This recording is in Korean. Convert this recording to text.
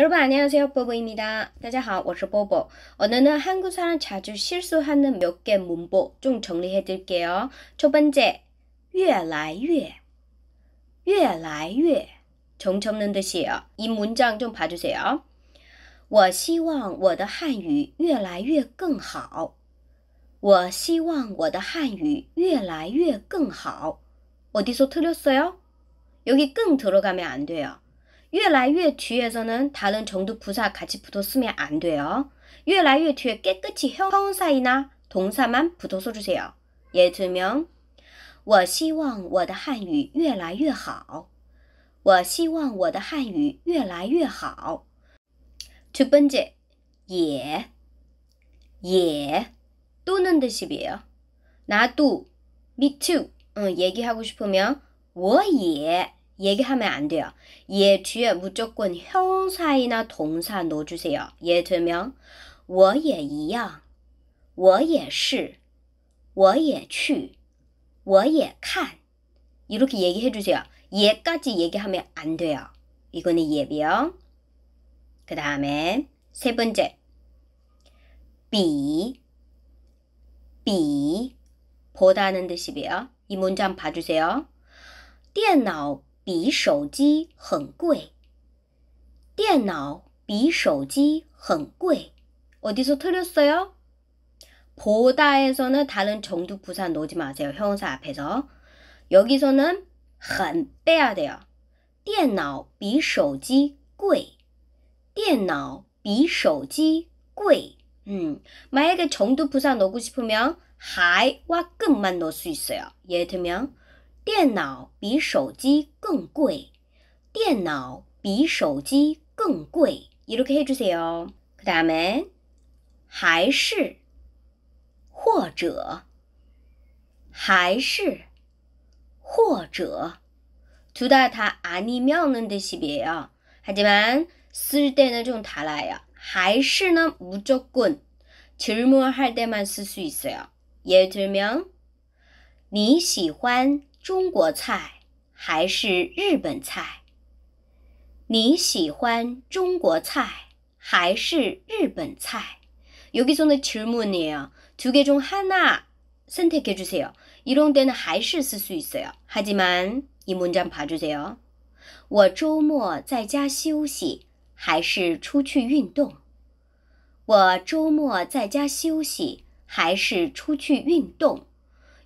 여러분 안녕하세요 뽀보입니다. 大家好,我是뽀보. 오늘은 한국 사람 자주 실수하는 몇 개 문법 좀 정리해 드릴게요. 첫 번째, 越来越.越来越. 정없는 듯이요이 문장 좀 봐주세요. 我希望我的汉语越来越更好.我希望我的汉语越来越更好. 어디서 틀렸어요? 여기 끙 들어가면 안 돼요. 越来越 뒤에서는 다른 정두 부사 같이 붙었으면 안 돼요. 越来越 뒤에 깨끗이 형사이나 동사만 붙어서 주세요. 예를 들면 我希望我的汉语越来越好.我希望我的汉语越来越好.두 번째, 예, 예 또는 뜻이에요. 나도, me too 응, 얘기하고 싶으면 我也 얘기하면 안 돼요. 얘 뒤에 무조건 형사이나 동사 넣어주세요. 예 들면 我也一样,我也是,我也去,我也看 이렇게 얘기해 주세요. 얘까지 얘기하면 안 돼요. 이거는 예비요. 그 다음에 세 번째 비, 비 보다는 듯이이요. 이 문장 봐주세요. 电脑 比手机很贵。电脑比手机很贵。어디서틀렸어요 보다에서는 다른 정두 부산 넣지 마세요. 형사 앞에서. 여기서는 很 빼야 돼요. 电脑比手机贵.电脑比手机贵. 음, 만약에 정두 부산 넣고 싶으면 hi와 끝만 넣을 수 있어요. 예를 들면 电脑比手机更贵。电脑比手机更贵. 이렇게 해주세요. 그 다음에 还是或者还是或者둘 다 다 아니면은 뜻이에요. 하지만 쓸 때는 좀 달라요. 还是는 무조건 질문할 때만 쓸 수 있어요. 예를 들면 你喜欢中国菜还是日本菜？你喜欢中国菜还是日本菜？여기서는질문이에요두개중하나선택해주세요이런데는还是쓸수있어요하지만이문장봐주세요我周末在家休息还是出去运动？我周末在家休息还是出去运动？